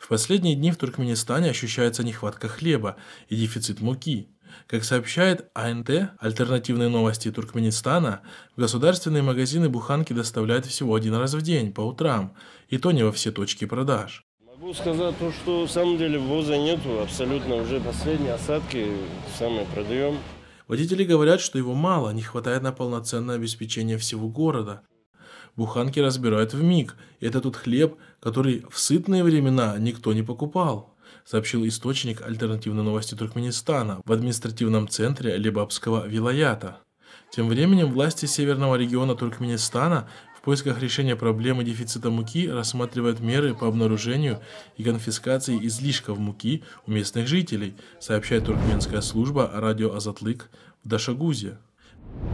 В последние дни в Туркменистане ощущается нехватка хлеба и дефицит муки. Как сообщает АНТ, альтернативные новости Туркменистана, в государственные магазины буханки доставляют всего один раз в день, по утрам, и то не во все точки продаж. Могу сказать то, что на самом деле ввоза нету, абсолютно уже последние осадки самые продаем. Водители говорят, что его мало, не хватает на полноценное обеспечение всего города буханки разбирают в миг. Это тот хлеб, который в сытные времена никто не покупал сообщил источник альтернативной новости Туркменистана в административном центре Лебабского вилаята. Тем временем власти северного региона Туркменистана в поисках решения проблемы дефицита муки рассматривают меры по обнаружению и конфискации излишков муки у местных жителей, сообщает туркменская служба радио «Азатлык» в Дашагузе.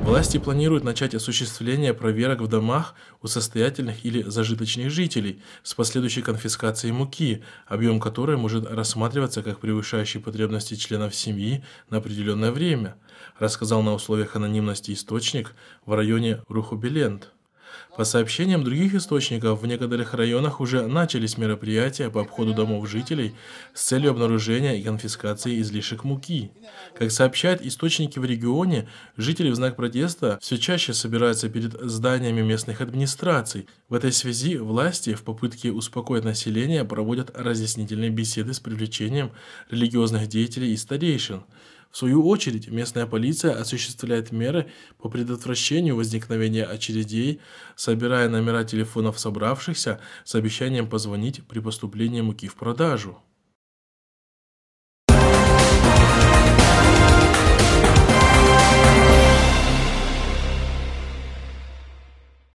Власти планируют начать осуществление проверок в домах у состоятельных или зажиточных жителей с последующей конфискацией муки, объем которой может рассматриваться как превышающий потребности членов семьи на определенное время, рассказал на условиях анонимности источник в районе Рухубилент. По сообщениям других источников, в некоторых районах уже начались мероприятия по обходу домов жителей с целью обнаружения и конфискации излишек муки. Как сообщают источники в регионе, жители в знак протеста все чаще собираются перед зданиями местных администраций. В этой связи власти в попытке успокоить население проводят разъяснительные беседы с привлечением религиозных деятелей и старейшин. В свою очередь, местная полиция осуществляет меры по предотвращению возникновения очередей, собирая номера телефонов собравшихся с обещанием позвонить при поступлении муки в продажу.